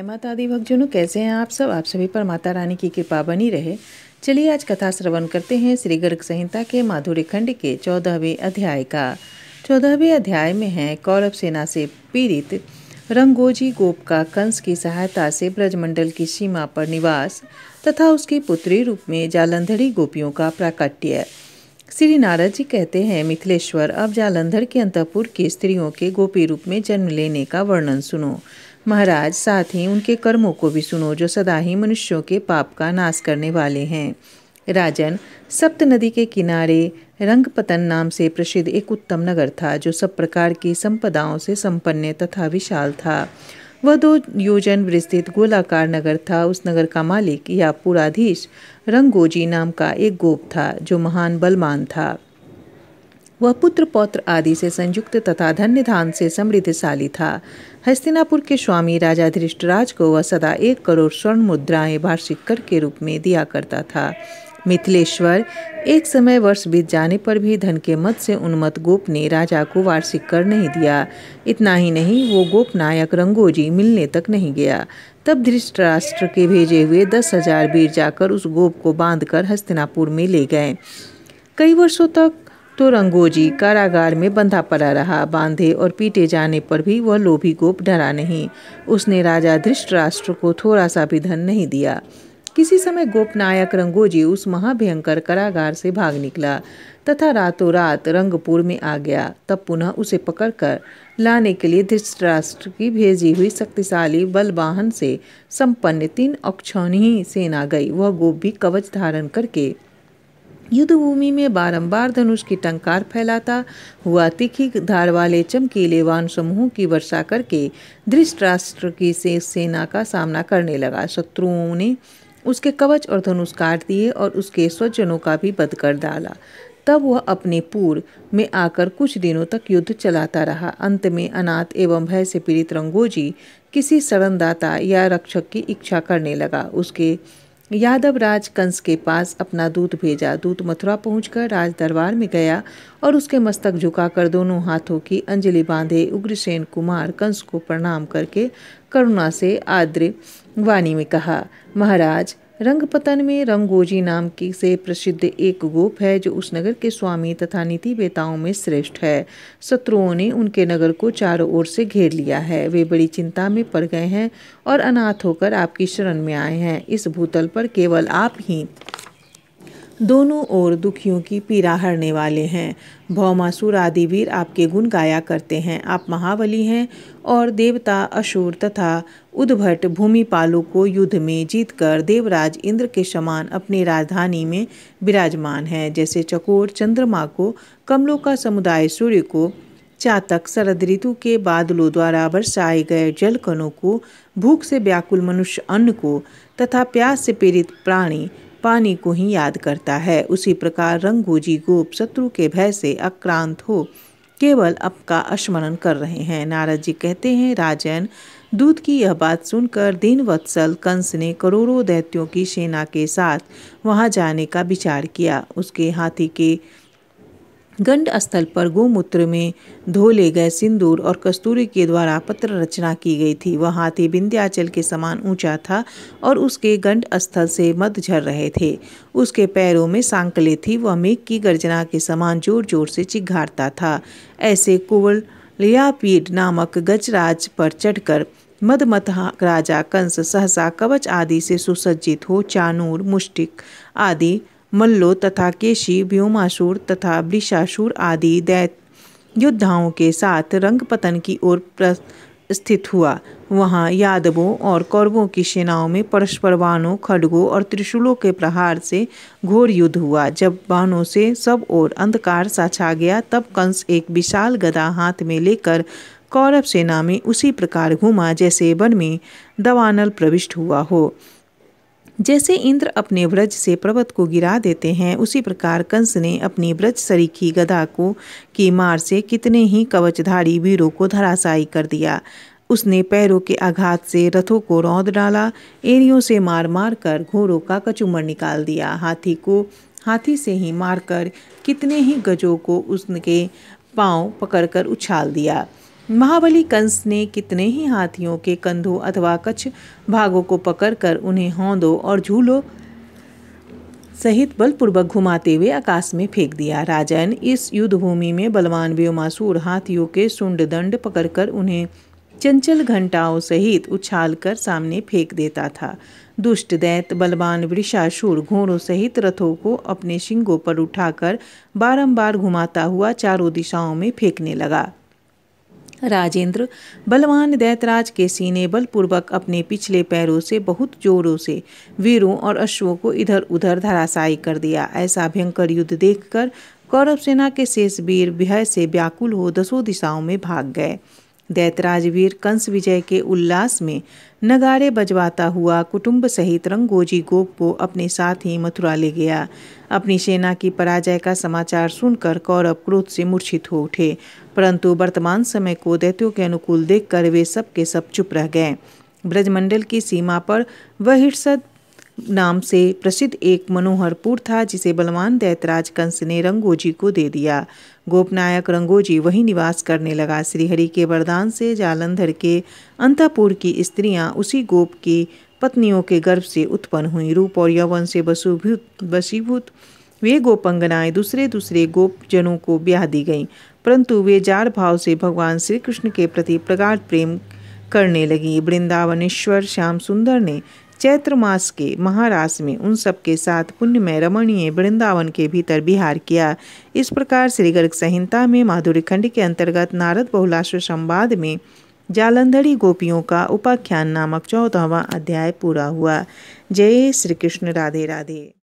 जय माता दी भक्तजनों कैसे हैं आप सब आप सभी पर माता रानी की कृपा बनी रहे चलिए आज कथा श्रवण करते हैं श्री गर्ग संहिता के माधुर्य खंड के चौदहवें अध्याय का चौदहवें अध्याय में है कौरव सेना से पीड़ित रंगोजी गोप का कंस की सहायता से ब्रजमंडल की सीमा पर निवास तथा उसकी पुत्री रूप में जालंधरी गोपियों का प्राकट्य श्री नारद जी कहते हैं मिथिलेश्वर अब जालंधर के अंतपुर की स्त्रियों के गोपी रूप में जन्म लेने का वर्णन सुनो महाराज साथ ही उनके कर्मों को भी सुनो जो सदा ही मनुष्यों के पाप का नाश करने वाले हैं राजन सप्त नदी के किनारे रंगपतन नाम से प्रसिद्ध एक उत्तम नगर था जो सब प्रकार की संपदाओं से संपन्न तथा विशाल था वह दो योजन विस्तृत गोलाकार नगर था उस नगर का मालिक या पूराधीश रंगोजी नाम का एक गोप था जो महान बलवान था वह पुत्र पौत्र आदि से संयुक्त तथा धन्य धान से समृद्धशाली था हस्तिनापुर के स्वामी राजा धृष्टराज को वह सदा एक करोड़ स्वर्ण मुद्राएं वार्षिक कर के रूप में दिया करता था मिथिलेश्वर एक समय वर्ष बीत जाने पर भी धन के मत से उन्मत गोप ने राजा को वार्षिक कर नहीं दिया इतना ही नहीं वो गोप नायक रंगोजी मिलने तक नहीं गया तब धृष्टराष्ट्र के भेजे हुए दस हजार वीर जाकर उस गोप को बांधकर हस्तिनापुर में ले गए कई वर्षों तक तो रंगोजी कारागार में बंधा पड़ा रहा बांधे और पीटे जाने पर भी वह लोभी गोप डरा नहीं उसने राजा धृष्टराष्ट्र को थोड़ा सा भी धन नहीं दिया किसी समय गोपनायक रंगोजी उस महाभयंकर कारागार से भाग निकला तथा रातों रात रंगपुर में आ गया तब पुनः उसे पकड़कर लाने के लिए धृष्टराष्ट्र की भेजी हुई शक्तिशाली बलवाहन से संपन्न तीन अक्षौणी सेना गई वह गोप भी कवच धारण करके युद्ध भूमि में बारंबार धनुष की टंकार फैलाता हुआ तिखी धार वाले चमकीले वान समूहों की वर्षा करके धृष्टराष्ट्र की से सेना का सामना करने लगा शत्रुओं ने उसके कवच और धनुष काट दिए और उसके स्वजनों का भी बद कर डाला तब वह अपने पूर्व में आकर कुछ दिनों तक युद्ध चलाता रहा अंत में अनाथ एवं भय से पीड़ित रंगोजी किसी शरणदाता या रक्षक की इच्छा करने लगा उसके यादव राज कंस के पास अपना दूत भेजा दूत मथुरा पहुंचकर राज दरबार में गया और उसके मस्तक झुकाकर दोनों हाथों की अंजलि बांधे उग्रसेन कुमार कंस को प्रणाम करके करुणा से आद्र वाणी में कहा महाराज रंगपतन में रंगोजी नाम की से प्रसिद्ध एक गोप है जो उस नगर के स्वामी तथा नीति वेताओं में श्रेष्ठ है शत्रुओं ने उनके नगर को चारों ओर से घेर लिया है वे बड़ी चिंता में पड़ गए हैं और अनाथ होकर आपकी शरण में आए हैं इस भूतल पर केवल आप ही दोनों ओर दुखियों की पीड़ा हरने वाले हैं भौमासुर आदि वीर आपके गुण गाया करते हैं आप महाबली हैं और देवता अशुर तथा उद्भट भूमिपालों को युद्ध में जीतकर देवराज इंद्र के समान अपनी राजधानी में विराजमान हैं जैसे चकोर चंद्रमा को कमलों का समुदाय सूर्य को चातक शरद ऋतु के बादलों द्वारा बरसाए गए जलकणों को भूख से व्याकुल मनुष्य अन्न को तथा प्यास से पीड़ित प्राणी पानी को ही याद करता है उसी प्रकार रंगोजी गोप शत्रु के भय से आक्रांत हो केवल आपका स्मरण कर रहे हैं नारद जी कहते हैं राजन दूध की यह बात सुनकर दीन वत्सल कंस ने करोड़ों दैत्यों की सेना के साथ वहां जाने का विचार किया उसके हाथी के गंड स्थल पर गोमूत्र में धो ले गए सिंदूर और कस्तूरी के द्वारा पत्र रचना की गई थी वह हाथी विंध्याचल के समान ऊंचा था और उसके गंड स्थल से मध झर रहे थे उसके पैरों में सांकले थी वह मेघ की गर्जना के समान जोर जोर से चिघारता था ऐसे कुवल लियापीड नामक गजराज पर चढ़कर मदमथा राजा कंस सहसा कवच आदि से सुसज्जित हो चानूर मुष्टिक आदि मल्लो तथा केशी व्योमासुर तथा वृषासुर आदि दैत योद्धाओं के साथ रंगपतन की ओर स्थित हुआ वहाँ यादवों और कौरवों की सेनाओं में परस्पर बाणों खड़गों और त्रिशूलों के प्रहार से घोर युद्ध हुआ जब बाणों से सब ओर अंधकार सा छा गया तब कंस एक विशाल गदा हाथ में लेकर कौरव सेना में उसी प्रकार घूमा जैसे वन में दवानल प्रविष्ट हुआ हो जैसे इंद्र अपने व्रज से पर्वत को गिरा देते हैं उसी प्रकार कंस ने अपनी व्रज सरीखी गदा को की मार से कितने ही कवचधारी वीरों को धराशायी कर दिया उसने पैरों के आघात से रथों को रौंद डाला एरियों से मार मार कर घोड़ों का कचूमर निकाल दिया हाथी को हाथी से ही मारकर कितने ही गजों को उसके पांव पकड़कर उछाल दिया महाबली कंस ने कितने ही हाथियों के कंधों अथवा कच्छ भागों को पकड़कर उन्हें हौंदों और झूलों सहित बलपूर्वक घुमाते हुए आकाश में फेंक दिया राजन इस युद्धभूमि में बलवान व्योमासूर हाथियों के सुंड दंड पकड़कर उन्हें चंचल घंटाओं सहित उछाल कर सामने फेंक देता था दुष्ट दैत बलवान वृषासुर घोड़ों सहित रथों को अपने शिंगों पर उठाकर बारंबार घुमाता हुआ चारों दिशाओं में फेंकने लगा राजेंद्र बलवान दैतराज के सीने बलपूर्वक अपने पिछले पैरों से बहुत जोरों से वीरों और अश्वों को इधर उधर धराशायी कर दिया ऐसा भयंकर युद्ध देखकर कौरव सेना के शेष वीर भय से व्याकुल हो दसों दिशाओं में भाग गए दैतराज वीर कंस विजय के उल्लास में नगाड़े बजवाता हुआ कुटुंब सहित रंगोजी गोप को अपने साथ ही मथुरा ले गया अपनी सेना की पराजय का समाचार सुनकर कौरव क्रोध से मूर्छित हो उठे परंतु वर्तमान समय को दैत्यों के अनुकूल देख कर वे सब के सब चुप रह गए ब्रजमंडल की सीमा पर वहिर्षद नाम से प्रसिद्ध एक मनोहरपुर था जिसे बलवान दैतराज कंस ने रंगोजी को दे दिया गोपनायक रंगोजी वहीं निवास करने लगा श्रीहरि के वरदान से जालंधर के अंतापुर की स्त्रियां उसी गोप की पत्नियों के गर्भ से उत्पन्न हुई रूप और यौवन से वसुभूत बसीभूत वे गोपंगनाएं दूसरे दूसरे गोपजनों को ब्याह दी गईं परंतु वे जार भाव से भगवान श्री कृष्ण के प्रति प्रगाढ़ प्रेम करने लगी वृंदावनेश्वर श्याम सुंदर ने चैत्र मास के महारास में उन सब के साथ पुण्यमय रमणीय वृंदावन के भीतर बिहार किया इस प्रकार श्री गर्ग संहिता में माधुरी खंड के अंतर्गत नारद बहुलाश्व संवाद में जालंधरी गोपियों का उपाख्यान नामक चौदहवा अध्याय पूरा हुआ जय श्री कृष्ण राधे राधे